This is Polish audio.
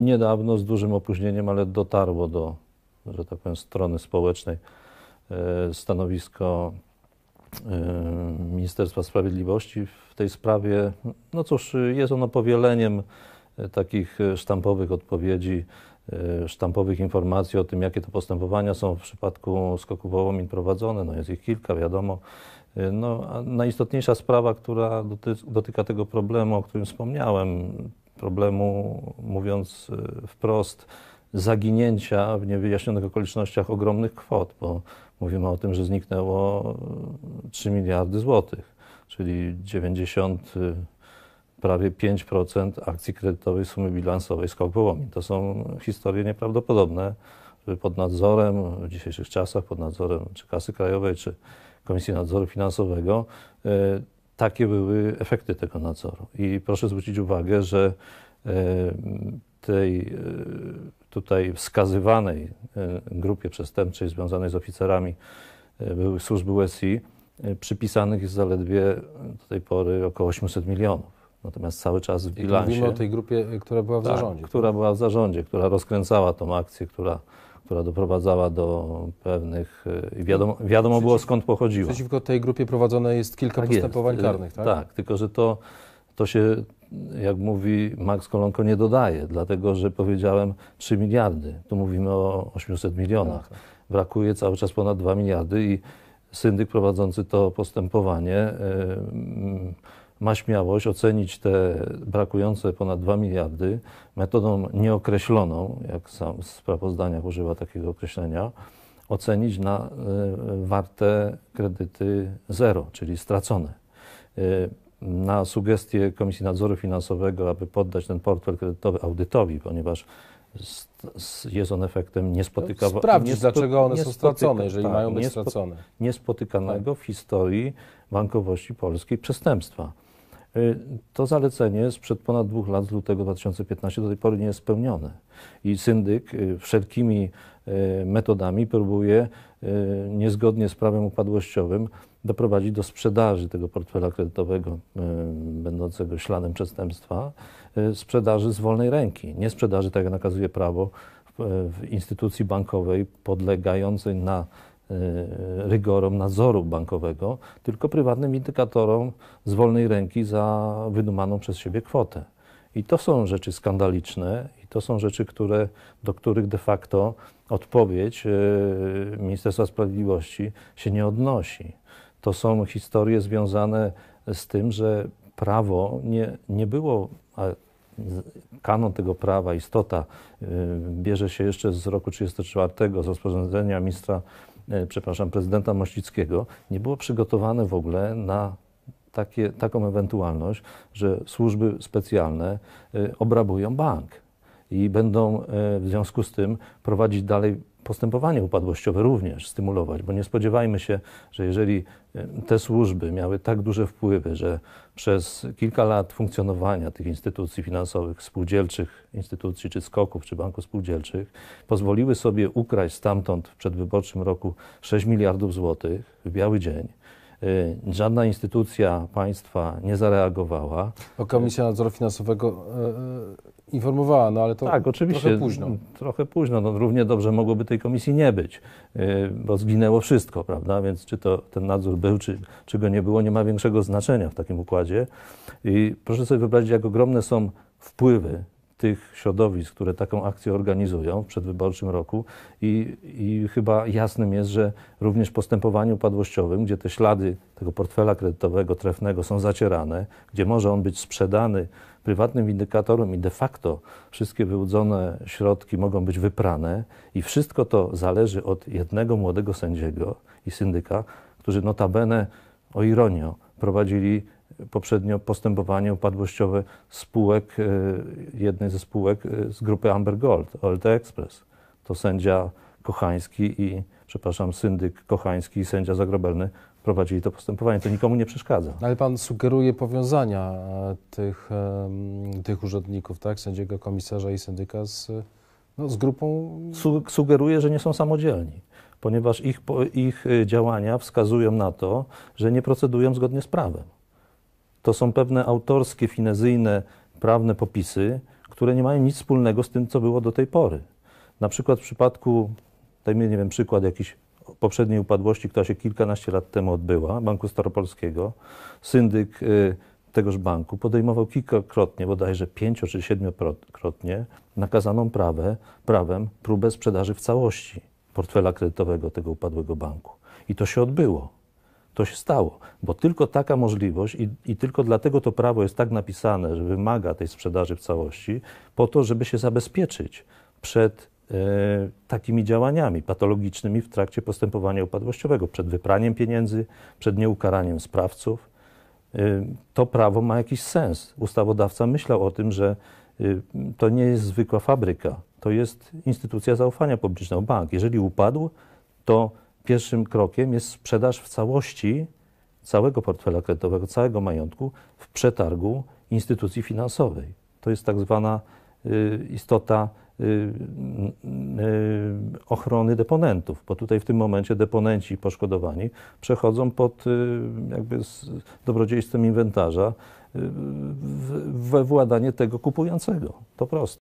Niedawno, z dużym opóźnieniem, ale dotarło do, że tak powiem, strony społecznej e, stanowisko e, Ministerstwa Sprawiedliwości w tej sprawie. No cóż, jest ono powieleniem e, takich sztampowych odpowiedzi, sztampowych informacji o tym, jakie to postępowania są w przypadku skoku Wołomin prowadzone. No jest ich kilka, wiadomo. No, najistotniejsza sprawa, która dotyka tego problemu, o którym wspomniałem, problemu, mówiąc y, wprost, zaginięcia w niewyjaśnionych okolicznościach ogromnych kwot, bo mówimy o tym, że zniknęło 3 y, miliardy złotych, czyli 90 y, prawie 5% akcji kredytowej sumy bilansowej SKOK Wołomin. To są historie nieprawdopodobne żeby pod nadzorem w dzisiejszych czasach, pod nadzorem czy Kasy Krajowej, czy Komisji Nadzoru Finansowego takie były efekty tego nadzoru. I proszę zwrócić uwagę, że e, tej e, tutaj wskazywanej e, grupie przestępczej związanej z oficerami byłych służb USI przypisanych jest zaledwie do tej pory około 800 milionów. Natomiast cały czas w bilansie. I mówimy o tej grupie, która była w tak, zarządzie. Tak, która była w zarządzie, która rozkręcała tą akcję, która która doprowadzała do pewnych. E, no, wiadomo, wiadomo było skąd pochodziła. Przeciwko tej grupie prowadzone jest kilka tak postępowań jest. karnych, tak? Tak, tylko że to, to się, jak mówi Max Kolonko, nie dodaje, dlatego że powiedziałem 3 miliardy. Tu mówimy o 800 milionach. Tak, tak. Brakuje cały czas ponad 2 miliardy i syndyk prowadzący to postępowanie. Yy, ma śmiałość ocenić te brakujące ponad 2 miliardy metodą nieokreśloną, jak sam w sprawozdaniach używa takiego określenia, ocenić na e, warte kredyty zero, czyli stracone. E, na sugestie Komisji Nadzoru Finansowego, aby poddać ten portfel kredytowy audytowi, ponieważ jest on efektem niespotykanego. Sprawdzić, dlaczego one są stracone, jeżeli tak, mają być niespo, stracone. Niespotykanego tak. w historii bankowości polskiej przestępstwa. Y, to zalecenie sprzed ponad dwóch lat, z lutego 2015, do tej pory nie jest spełnione. I syndyk y, wszelkimi y, metodami próbuje niezgodnie z prawem upadłościowym doprowadzić do sprzedaży tego portfela kredytowego, będącego śladem przestępstwa, sprzedaży z wolnej ręki, nie sprzedaży, tak jak nakazuje prawo, w instytucji bankowej podlegającej na E, rygorom nadzoru bankowego, tylko prywatnym indykatorom z wolnej ręki za wydumaną przez siebie kwotę. I to są rzeczy skandaliczne, i to są rzeczy, które, do których de facto odpowiedź e, Ministerstwa Sprawiedliwości się nie odnosi. To są historie związane z tym, że prawo nie, nie było, kanon tego prawa, istota e, bierze się jeszcze z roku 1934, z rozporządzenia ministra E, przepraszam, prezydenta Mościckiego nie było przygotowane w ogóle na takie, taką ewentualność, że służby specjalne e, obrabują bank i będą e, w związku z tym prowadzić dalej postępowanie upadłościowe również stymulować, bo nie spodziewajmy się, że jeżeli e, te służby miały tak duże wpływy, że przez kilka lat funkcjonowania tych instytucji finansowych, spółdzielczych instytucji, czy skoków, czy banków spółdzielczych, pozwoliły sobie ukraść stamtąd w przedwyborczym roku 6 miliardów złotych w biały dzień, e, żadna instytucja państwa nie zareagowała. Komisja Nadzoru Finansowego e, informowała, no ale to tak, oczywiście, trochę późno. Trochę późno, no, równie dobrze mogłoby tej komisji nie być, e, bo zginęło wszystko, prawda? Więc czy to ten nadzór był, czy, czy go nie było, nie ma większego znaczenia w takim układzie. I proszę sobie wyobrazić, jak ogromne są wpływy tych środowisk, które taką akcję organizują w przedwyborczym roku i, i chyba jasnym jest, że również w postępowaniu upadłościowym, gdzie te ślady tego portfela kredytowego trefnego są zacierane, gdzie może on być sprzedany prywatnym windykatorom i de facto wszystkie wyłudzone środki mogą być wyprane i wszystko to zależy od jednego młodego sędziego i syndyka, którzy notabene, o ironio, prowadzili poprzednio postępowanie upadłościowe spółek, e, jednej ze spółek e, z grupy Amber Gold, OLT Express. To sędzia Kochański i, przepraszam, syndyk Kochański i sędzia Zagrobelny prowadzili to postępowanie. To nikomu nie przeszkadza. No ale pan sugeruje powiązania e, tych, tych urzędników, tak? Sędziego komisarza i syndyka z, no, z grupą. Su sugeruje, że nie są samodzielni, ponieważ ich, ich działania wskazują na to, że nie procedują zgodnie z prawem to są pewne autorskie, finezyjne, prawne popisy, które nie mają nic wspólnego z tym, co było do tej pory. Na przykład w przypadku, dajmy, nie wiem, przykład jakiejś poprzedniej upadłości, która się kilkanaście lat temu odbyła, Banku Staropolskiego, syndyk y, tegoż banku podejmował kilkakrotnie, bodajże pięcio czy siedmiokrotnie, nakazaną prawę, prawem próbę sprzedaży w całości portfela kredytowego tego upadłego banku. I to się odbyło. To się stało, bo tylko taka możliwość i, i, tylko dlatego to prawo jest tak napisane, że wymaga tej sprzedaży w całości, po to, żeby się zabezpieczyć przed e, takimi działaniami patologicznymi w trakcie postępowania upadłościowego, przed wypraniem pieniędzy, przed nieukaraniem sprawców. E, to prawo ma jakiś sens. Ustawodawca myślał o tym, że e, to nie jest zwykła fabryka, to jest instytucja zaufania publicznego, bank. Jeżeli upadł, to Pierwszym krokiem jest sprzedaż w całości całego portfela kredytowego, całego majątku w przetargu instytucji finansowej. To jest tak zwana y, istota y, y, ochrony deponentów, bo tutaj w tym momencie deponenci poszkodowani przechodzą pod jakby z dobrodziejstwem inwentarza we władanie tego kupującego. To proste.